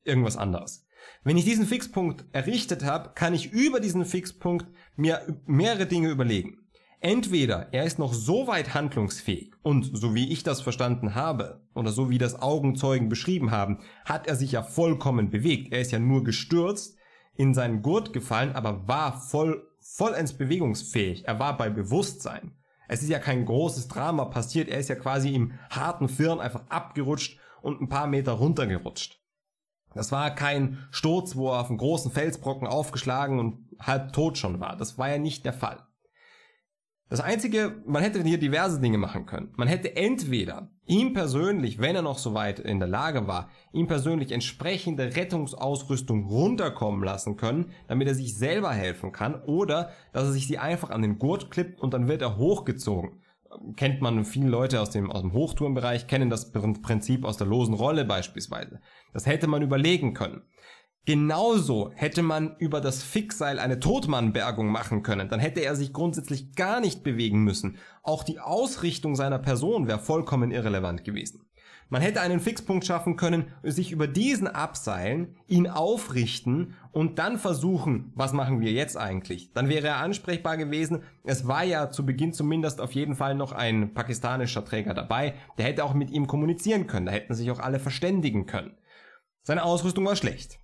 Speaker 1: irgendwas anderes. Wenn ich diesen Fixpunkt errichtet habe, kann ich über diesen Fixpunkt mir mehrere Dinge überlegen. Entweder er ist noch so weit handlungsfähig und so wie ich das verstanden habe oder so wie das Augenzeugen beschrieben haben, hat er sich ja vollkommen bewegt. Er ist ja nur gestürzt, in seinen Gurt gefallen, aber war voll, vollends bewegungsfähig. Er war bei Bewusstsein. Es ist ja kein großes Drama passiert. Er ist ja quasi im harten Firn einfach abgerutscht und ein paar Meter runtergerutscht. Das war kein Sturz, wo er auf einen großen Felsbrocken aufgeschlagen und halb tot schon war. Das war ja nicht der Fall. Das einzige, man hätte hier diverse Dinge machen können. Man hätte entweder ihm persönlich, wenn er noch so weit in der Lage war, ihm persönlich entsprechende Rettungsausrüstung runterkommen lassen können, damit er sich selber helfen kann, oder dass er sich sie einfach an den Gurt klippt und dann wird er hochgezogen. Kennt man viele Leute aus dem, aus dem Hochtourenbereich, kennen das Prinzip aus der losen Rolle beispielsweise. Das hätte man überlegen können. Genauso hätte man über das Fixseil eine Todmannbergung machen können. Dann hätte er sich grundsätzlich gar nicht bewegen müssen. Auch die Ausrichtung seiner Person wäre vollkommen irrelevant gewesen. Man hätte einen Fixpunkt schaffen können, sich über diesen abseilen, ihn aufrichten und dann versuchen, was machen wir jetzt eigentlich? Dann wäre er ansprechbar gewesen. Es war ja zu Beginn zumindest auf jeden Fall noch ein pakistanischer Träger dabei. Der hätte auch mit ihm kommunizieren können. Da hätten sich auch alle verständigen können. Seine Ausrüstung war schlecht.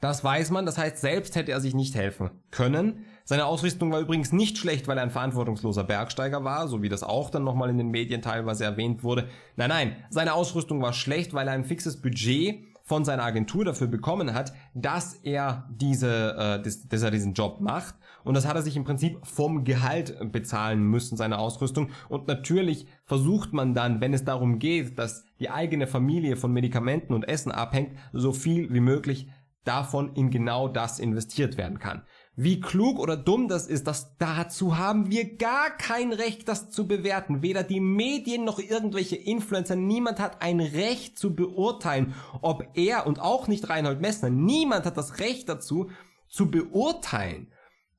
Speaker 1: Das weiß man, das heißt, selbst hätte er sich nicht helfen können. Seine Ausrüstung war übrigens nicht schlecht, weil er ein verantwortungsloser Bergsteiger war, so wie das auch dann nochmal in den Medien teilweise erwähnt wurde. Nein, nein, seine Ausrüstung war schlecht, weil er ein fixes Budget von seiner Agentur dafür bekommen hat, dass er diese, äh, dass, er diesen Job macht. Und das hat er sich im Prinzip vom Gehalt bezahlen müssen, seine Ausrüstung. Und natürlich versucht man dann, wenn es darum geht, dass die eigene Familie von Medikamenten und Essen abhängt, so viel wie möglich davon in genau das investiert werden kann. Wie klug oder dumm das ist, das dazu haben wir gar kein Recht, das zu bewerten. Weder die Medien noch irgendwelche Influencer. Niemand hat ein Recht zu beurteilen, ob er und auch nicht Reinhold Messner. Niemand hat das Recht dazu, zu beurteilen,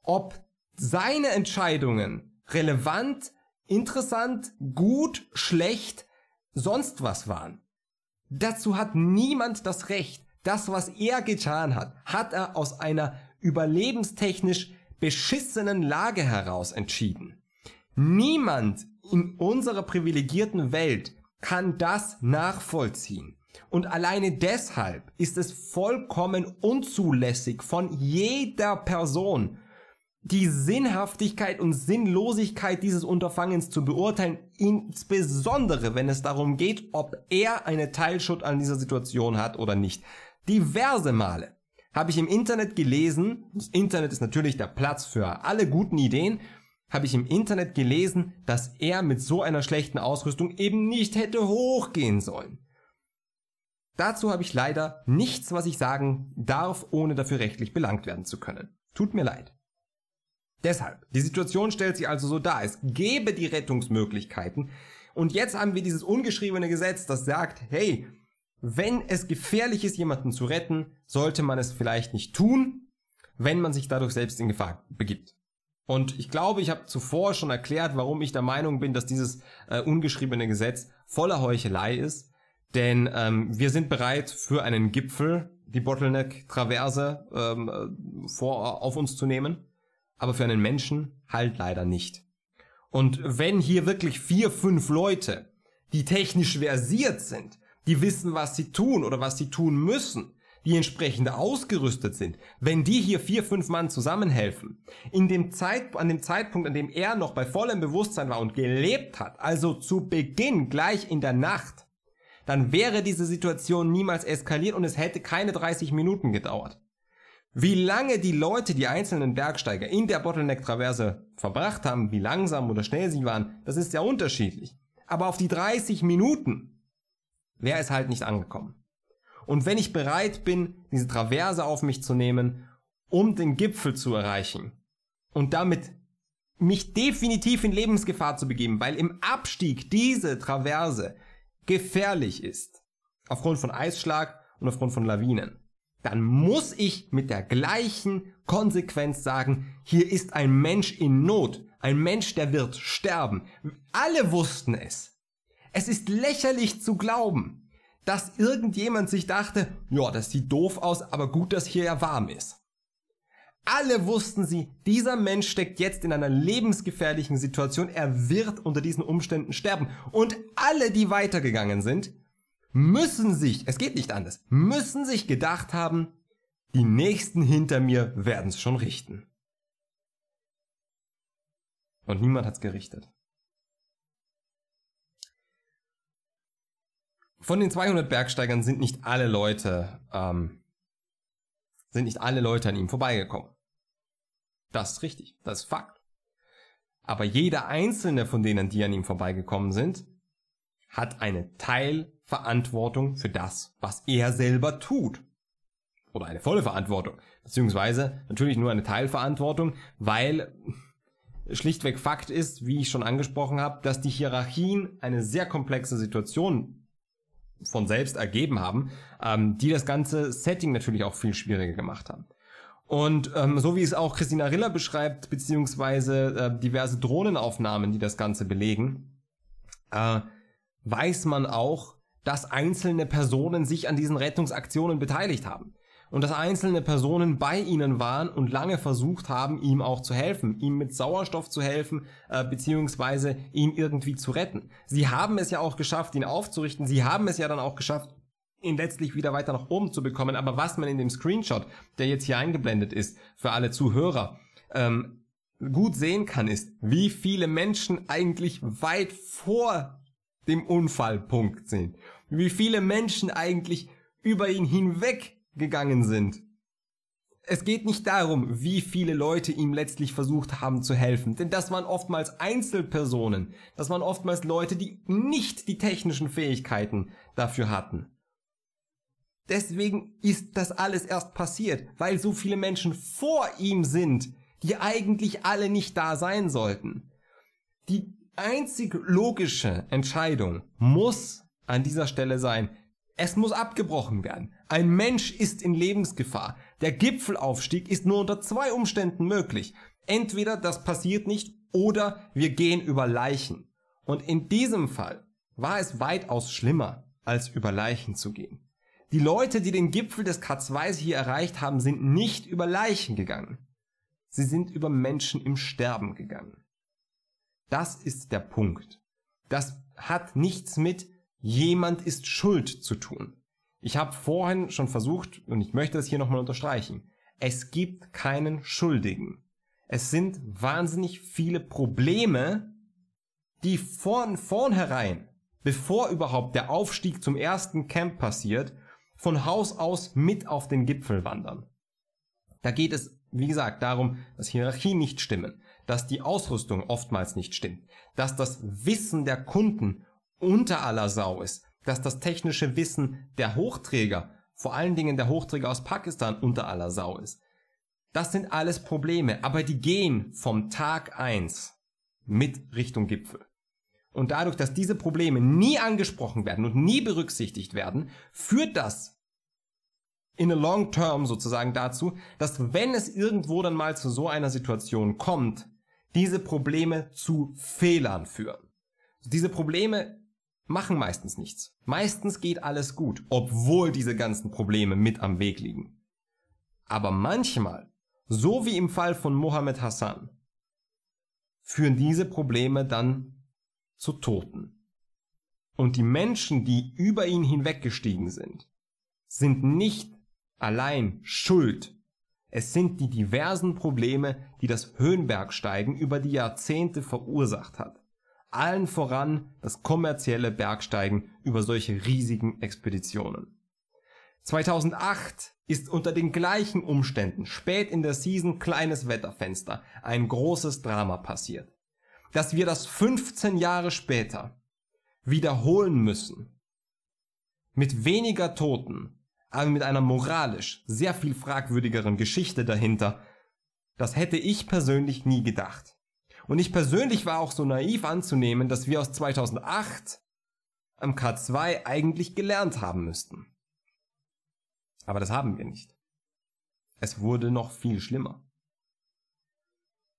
Speaker 1: ob seine Entscheidungen relevant, interessant, gut, schlecht, sonst was waren. Dazu hat niemand das Recht. Das, was er getan hat, hat er aus einer überlebenstechnisch beschissenen Lage heraus entschieden. Niemand in unserer privilegierten Welt kann das nachvollziehen. Und alleine deshalb ist es vollkommen unzulässig von jeder Person, die Sinnhaftigkeit und Sinnlosigkeit dieses Unterfangens zu beurteilen, insbesondere wenn es darum geht, ob er eine Teilschuld an dieser Situation hat oder nicht. Diverse Male habe ich im Internet gelesen, das Internet ist natürlich der Platz für alle guten Ideen, habe ich im Internet gelesen, dass er mit so einer schlechten Ausrüstung eben nicht hätte hochgehen sollen. Dazu habe ich leider nichts, was ich sagen darf, ohne dafür rechtlich belangt werden zu können. Tut mir leid. Deshalb, die Situation stellt sich also so dar, es gäbe die Rettungsmöglichkeiten und jetzt haben wir dieses ungeschriebene Gesetz, das sagt, hey, wenn es gefährlich ist, jemanden zu retten, sollte man es vielleicht nicht tun, wenn man sich dadurch selbst in Gefahr begibt. Und ich glaube, ich habe zuvor schon erklärt, warum ich der Meinung bin, dass dieses äh, ungeschriebene Gesetz voller Heuchelei ist. Denn ähm, wir sind bereit für einen Gipfel, die Bottleneck-Traverse ähm, äh, vor, auf uns zu nehmen, aber für einen Menschen halt leider nicht. Und wenn hier wirklich vier, fünf Leute, die technisch versiert sind, die wissen, was sie tun oder was sie tun müssen, die entsprechend ausgerüstet sind, wenn die hier vier, fünf Mann zusammenhelfen, in dem Zeit, an dem Zeitpunkt, an dem er noch bei vollem Bewusstsein war und gelebt hat, also zu Beginn gleich in der Nacht, dann wäre diese Situation niemals eskaliert und es hätte keine 30 Minuten gedauert. Wie lange die Leute, die einzelnen Bergsteiger in der Bottleneck-Traverse verbracht haben, wie langsam oder schnell sie waren, das ist ja unterschiedlich. Aber auf die 30 Minuten wer ist halt nicht angekommen. Und wenn ich bereit bin, diese Traverse auf mich zu nehmen, um den Gipfel zu erreichen und damit mich definitiv in Lebensgefahr zu begeben, weil im Abstieg diese Traverse gefährlich ist, aufgrund von Eisschlag und aufgrund von Lawinen, dann muss ich mit der gleichen Konsequenz sagen, hier ist ein Mensch in Not, ein Mensch, der wird sterben. Alle wussten es. Es ist lächerlich zu glauben, dass irgendjemand sich dachte, ja, das sieht doof aus, aber gut, dass hier ja warm ist. Alle wussten sie, dieser Mensch steckt jetzt in einer lebensgefährlichen Situation, er wird unter diesen Umständen sterben. Und alle, die weitergegangen sind, müssen sich, es geht nicht anders, müssen sich gedacht haben, die Nächsten hinter mir werden es schon richten. Und niemand hat es gerichtet. von den 200 Bergsteigern sind nicht alle Leute, ähm, sind nicht alle Leute an ihm vorbeigekommen. Das ist richtig, das ist Fakt. Aber jeder einzelne von denen, die an ihm vorbeigekommen sind, hat eine Teilverantwortung für das, was er selber tut. Oder eine volle Verantwortung. Beziehungsweise natürlich nur eine Teilverantwortung, weil schlichtweg Fakt ist, wie ich schon angesprochen habe, dass die Hierarchien eine sehr komplexe Situation von selbst ergeben haben, ähm, die das ganze Setting natürlich auch viel schwieriger gemacht haben. Und ähm, so wie es auch Christina Riller beschreibt, beziehungsweise äh, diverse Drohnenaufnahmen, die das Ganze belegen, äh, weiß man auch, dass einzelne Personen sich an diesen Rettungsaktionen beteiligt haben und dass einzelne Personen bei ihnen waren und lange versucht haben, ihm auch zu helfen, ihm mit Sauerstoff zu helfen, äh, beziehungsweise ihn irgendwie zu retten. Sie haben es ja auch geschafft, ihn aufzurichten, sie haben es ja dann auch geschafft, ihn letztlich wieder weiter nach oben zu bekommen. Aber was man in dem Screenshot, der jetzt hier eingeblendet ist, für alle Zuhörer, ähm, gut sehen kann, ist, wie viele Menschen eigentlich weit vor dem Unfallpunkt sind. Wie viele Menschen eigentlich über ihn hinweg gegangen sind. Es geht nicht darum, wie viele Leute ihm letztlich versucht haben zu helfen, denn das waren oftmals Einzelpersonen, das waren oftmals Leute, die nicht die technischen Fähigkeiten dafür hatten. Deswegen ist das alles erst passiert, weil so viele Menschen vor ihm sind, die eigentlich alle nicht da sein sollten. Die einzig logische Entscheidung muss an dieser Stelle sein, es muss abgebrochen werden. Ein Mensch ist in Lebensgefahr. Der Gipfelaufstieg ist nur unter zwei Umständen möglich. Entweder das passiert nicht oder wir gehen über Leichen. Und in diesem Fall war es weitaus schlimmer, als über Leichen zu gehen. Die Leute, die den Gipfel des K2 hier erreicht haben, sind nicht über Leichen gegangen. Sie sind über Menschen im Sterben gegangen. Das ist der Punkt. Das hat nichts mit jemand ist schuld zu tun. Ich habe vorhin schon versucht, und ich möchte das hier nochmal unterstreichen, es gibt keinen Schuldigen. Es sind wahnsinnig viele Probleme, die von vornherein, bevor überhaupt der Aufstieg zum ersten Camp passiert, von Haus aus mit auf den Gipfel wandern. Da geht es, wie gesagt, darum, dass Hierarchien nicht stimmen, dass die Ausrüstung oftmals nicht stimmt, dass das Wissen der Kunden unter aller Sau ist, dass das technische Wissen der Hochträger, vor allen Dingen der Hochträger aus Pakistan, unter aller Sau ist. Das sind alles Probleme, aber die gehen vom Tag 1 mit Richtung Gipfel. Und dadurch, dass diese Probleme nie angesprochen werden und nie berücksichtigt werden, führt das in a long term sozusagen dazu, dass wenn es irgendwo dann mal zu so einer Situation kommt, diese Probleme zu Fehlern führen. Diese Probleme machen meistens nichts. Meistens geht alles gut, obwohl diese ganzen Probleme mit am Weg liegen. Aber manchmal, so wie im Fall von Mohammed Hassan, führen diese Probleme dann zu Toten. Und die Menschen, die über ihn hinweggestiegen sind, sind nicht allein schuld. Es sind die diversen Probleme, die das Höhenbergsteigen über die Jahrzehnte verursacht hat allen voran das kommerzielle Bergsteigen über solche riesigen Expeditionen. 2008 ist unter den gleichen Umständen spät in der Season kleines Wetterfenster ein großes Drama passiert. Dass wir das 15 Jahre später wiederholen müssen. Mit weniger Toten, aber mit einer moralisch sehr viel fragwürdigeren Geschichte dahinter, das hätte ich persönlich nie gedacht. Und ich persönlich war auch so naiv anzunehmen, dass wir aus 2008 am K2 eigentlich gelernt haben müssten. Aber das haben wir nicht. Es wurde noch viel schlimmer.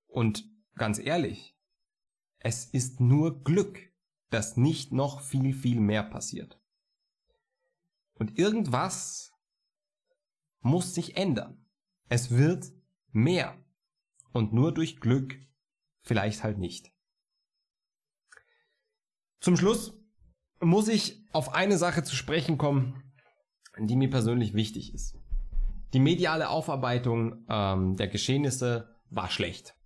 Speaker 1: Und ganz ehrlich, es ist nur Glück, dass nicht noch viel, viel mehr passiert. Und irgendwas muss sich ändern. Es wird mehr. Und nur durch Glück vielleicht halt nicht. Zum Schluss muss ich auf eine Sache zu sprechen kommen, die mir persönlich wichtig ist. Die mediale Aufarbeitung ähm, der Geschehnisse war schlecht.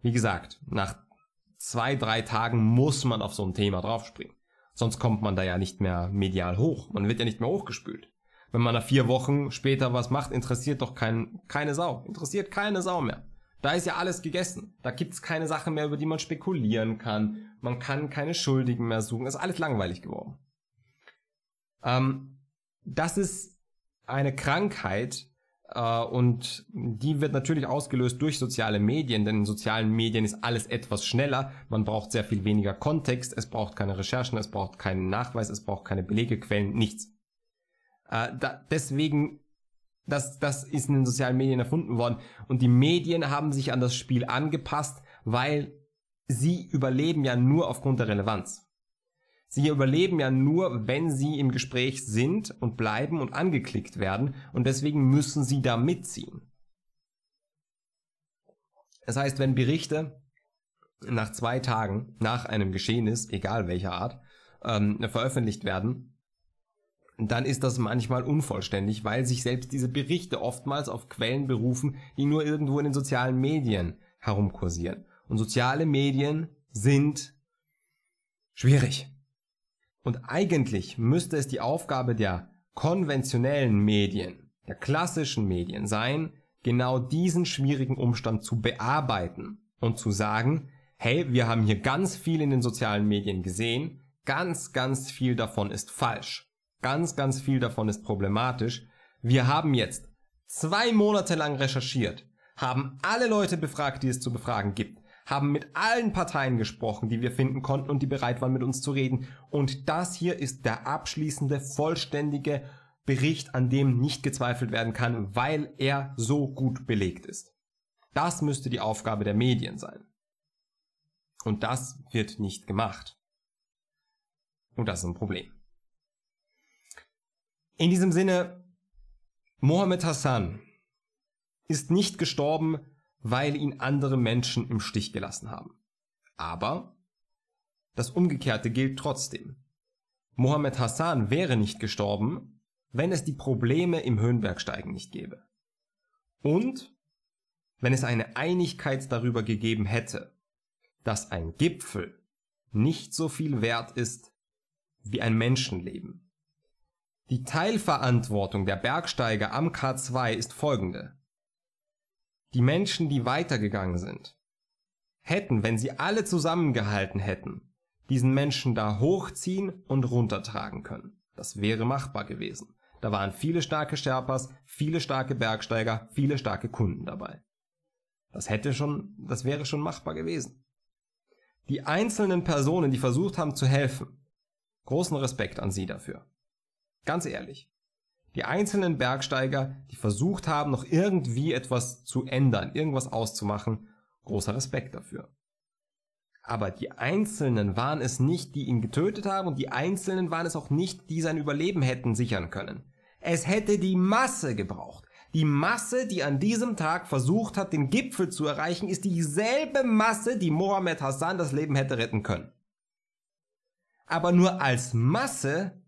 Speaker 1: Wie gesagt, nach zwei, drei Tagen muss man auf so ein Thema draufspringen. Sonst kommt man da ja nicht mehr medial hoch. Man wird ja nicht mehr hochgespült. Wenn man nach vier Wochen später was macht, interessiert doch kein, keine Sau. Interessiert keine Sau mehr. Da ist ja alles gegessen. Da gibt's keine Sachen mehr, über die man spekulieren kann. Man kann keine Schuldigen mehr suchen. ist alles langweilig geworden. Ähm, das ist eine Krankheit äh, und die wird natürlich ausgelöst durch soziale Medien, denn in sozialen Medien ist alles etwas schneller. Man braucht sehr viel weniger Kontext. Es braucht keine Recherchen, es braucht keinen Nachweis, es braucht keine Belegequellen, nichts. Äh, da, deswegen das, das ist in den sozialen Medien erfunden worden. Und die Medien haben sich an das Spiel angepasst, weil sie überleben ja nur aufgrund der Relevanz. Sie überleben ja nur, wenn sie im Gespräch sind und bleiben und angeklickt werden. Und deswegen müssen sie da mitziehen. Das heißt, wenn Berichte nach zwei Tagen nach einem Geschehnis, egal welcher Art, ähm, veröffentlicht werden, dann ist das manchmal unvollständig, weil sich selbst diese Berichte oftmals auf Quellen berufen, die nur irgendwo in den sozialen Medien herumkursieren. Und soziale Medien sind schwierig. Und eigentlich müsste es die Aufgabe der konventionellen Medien, der klassischen Medien sein, genau diesen schwierigen Umstand zu bearbeiten und zu sagen, hey, wir haben hier ganz viel in den sozialen Medien gesehen, ganz, ganz viel davon ist falsch. Ganz, ganz viel davon ist problematisch. Wir haben jetzt zwei Monate lang recherchiert, haben alle Leute befragt, die es zu befragen gibt, haben mit allen Parteien gesprochen, die wir finden konnten und die bereit waren, mit uns zu reden. Und das hier ist der abschließende, vollständige Bericht, an dem nicht gezweifelt werden kann, weil er so gut belegt ist. Das müsste die Aufgabe der Medien sein. Und das wird nicht gemacht. Und das ist ein Problem. In diesem Sinne, Mohammed Hassan ist nicht gestorben, weil ihn andere Menschen im Stich gelassen haben. Aber das Umgekehrte gilt trotzdem. Mohammed Hassan wäre nicht gestorben, wenn es die Probleme im Höhenbergsteigen nicht gäbe. Und wenn es eine Einigkeit darüber gegeben hätte, dass ein Gipfel nicht so viel wert ist wie ein Menschenleben. Die Teilverantwortung der Bergsteiger am K2 ist folgende. Die Menschen, die weitergegangen sind, hätten, wenn sie alle zusammengehalten hätten, diesen Menschen da hochziehen und runtertragen können. Das wäre machbar gewesen. Da waren viele starke Sherpas, viele starke Bergsteiger, viele starke Kunden dabei. Das hätte schon, das wäre schon machbar gewesen. Die einzelnen Personen, die versucht haben zu helfen, großen Respekt an Sie dafür. Ganz ehrlich. Die einzelnen Bergsteiger, die versucht haben, noch irgendwie etwas zu ändern, irgendwas auszumachen, großer Respekt dafür. Aber die Einzelnen waren es nicht, die ihn getötet haben und die Einzelnen waren es auch nicht, die sein Überleben hätten sichern können. Es hätte die Masse gebraucht. Die Masse, die an diesem Tag versucht hat, den Gipfel zu erreichen, ist dieselbe Masse, die Mohammed Hassan das Leben hätte retten können. Aber nur als Masse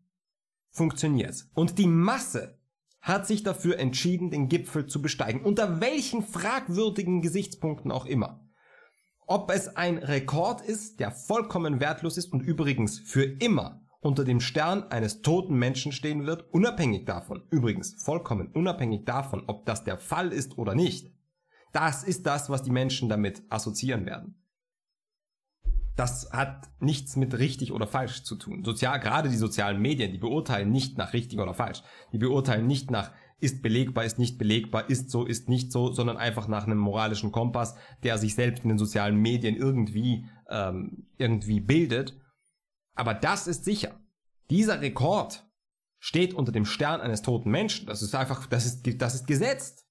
Speaker 1: funktioniert's. Und die Masse hat sich dafür entschieden, den Gipfel zu besteigen. Unter welchen fragwürdigen Gesichtspunkten auch immer. Ob es ein Rekord ist, der vollkommen wertlos ist und übrigens für immer unter dem Stern eines toten Menschen stehen wird, unabhängig davon, übrigens vollkommen unabhängig davon, ob das der Fall ist oder nicht. Das ist das, was die Menschen damit assoziieren werden. Das hat nichts mit richtig oder falsch zu tun. Sozial, gerade die sozialen Medien, die beurteilen nicht nach richtig oder falsch. Die beurteilen nicht nach ist belegbar, ist nicht belegbar, ist so, ist nicht so, sondern einfach nach einem moralischen Kompass, der sich selbst in den sozialen Medien irgendwie, ähm, irgendwie bildet. Aber das ist sicher. Dieser Rekord steht unter dem Stern eines toten Menschen. Das ist einfach, das ist, das ist gesetzt.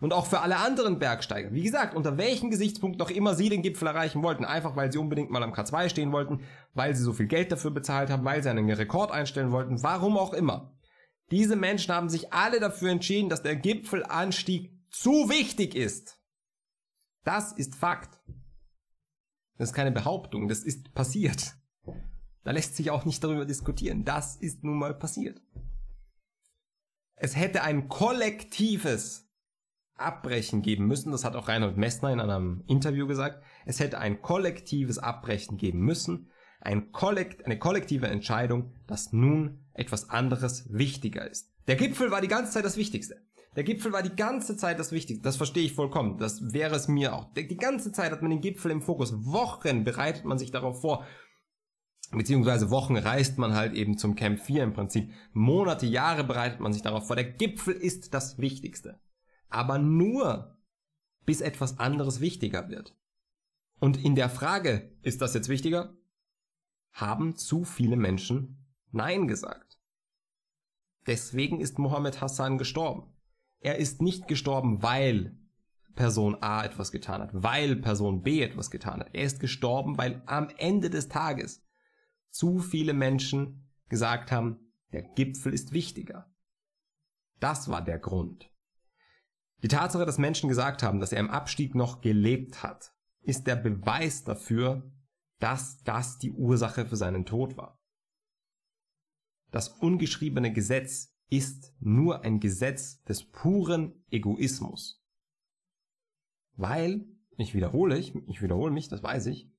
Speaker 1: Und auch für alle anderen Bergsteiger. Wie gesagt, unter welchem Gesichtspunkt noch immer sie den Gipfel erreichen wollten. Einfach weil sie unbedingt mal am K2 stehen wollten, weil sie so viel Geld dafür bezahlt haben, weil sie einen Rekord einstellen wollten, warum auch immer. Diese Menschen haben sich alle dafür entschieden, dass der Gipfelanstieg zu wichtig ist. Das ist Fakt. Das ist keine Behauptung, das ist passiert. Da lässt sich auch nicht darüber diskutieren. Das ist nun mal passiert. Es hätte ein kollektives Abbrechen geben müssen. Das hat auch Reinhold Messner in einem Interview gesagt. Es hätte ein kollektives Abbrechen geben müssen. Ein Kollekt, eine kollektive Entscheidung, dass nun etwas anderes wichtiger ist. Der Gipfel war die ganze Zeit das Wichtigste. Der Gipfel war die ganze Zeit das Wichtigste. Das verstehe ich vollkommen. Das wäre es mir auch. Die ganze Zeit hat man den Gipfel im Fokus. Wochen bereitet man sich darauf vor. Beziehungsweise Wochen reist man halt eben zum Camp 4 im Prinzip. Monate, Jahre bereitet man sich darauf vor. Der Gipfel ist das Wichtigste aber nur, bis etwas anderes wichtiger wird. Und in der Frage, ist das jetzt wichtiger? haben zu viele Menschen Nein gesagt. Deswegen ist Mohammed Hassan gestorben. Er ist nicht gestorben, weil Person A etwas getan hat, weil Person B etwas getan hat. Er ist gestorben, weil am Ende des Tages zu viele Menschen gesagt haben, der Gipfel ist wichtiger. Das war der Grund. Die Tatsache, dass Menschen gesagt haben, dass er im Abstieg noch gelebt hat, ist der Beweis dafür, dass das die Ursache für seinen Tod war. Das ungeschriebene Gesetz ist nur ein Gesetz des puren Egoismus. Weil, ich wiederhole, ich, ich wiederhole mich, das weiß ich,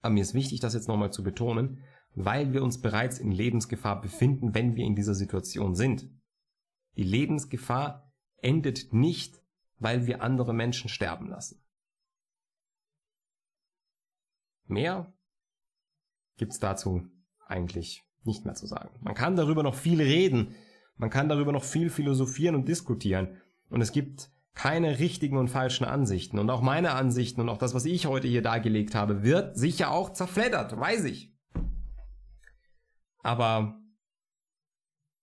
Speaker 1: aber mir ist wichtig, das jetzt nochmal zu betonen, weil wir uns bereits in Lebensgefahr befinden, wenn wir in dieser Situation sind. Die Lebensgefahr endet nicht, weil wir andere Menschen sterben lassen. Mehr gibt es dazu eigentlich nicht mehr zu sagen. Man kann darüber noch viel reden, man kann darüber noch viel philosophieren und diskutieren und es gibt keine richtigen und falschen Ansichten und auch meine Ansichten und auch das, was ich heute hier dargelegt habe, wird sicher auch zerfleddert, weiß ich. Aber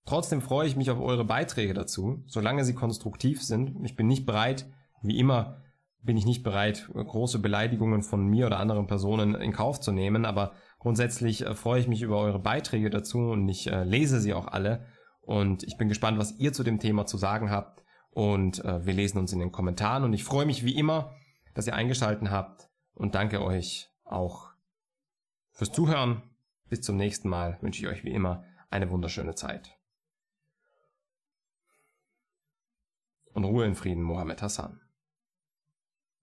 Speaker 1: Trotzdem freue ich mich auf eure Beiträge dazu, solange sie konstruktiv sind. Ich bin nicht bereit, wie immer bin ich nicht bereit, große Beleidigungen von mir oder anderen Personen in Kauf zu nehmen, aber grundsätzlich äh, freue ich mich über eure Beiträge dazu und ich äh, lese sie auch alle und ich bin gespannt, was ihr zu dem Thema zu sagen habt und äh, wir lesen uns in den Kommentaren und ich freue mich wie immer, dass ihr eingeschalten habt und danke euch auch fürs Zuhören. Bis zum nächsten Mal wünsche ich euch wie immer eine wunderschöne Zeit. und Ruhe in Frieden, Mohammed Hassan.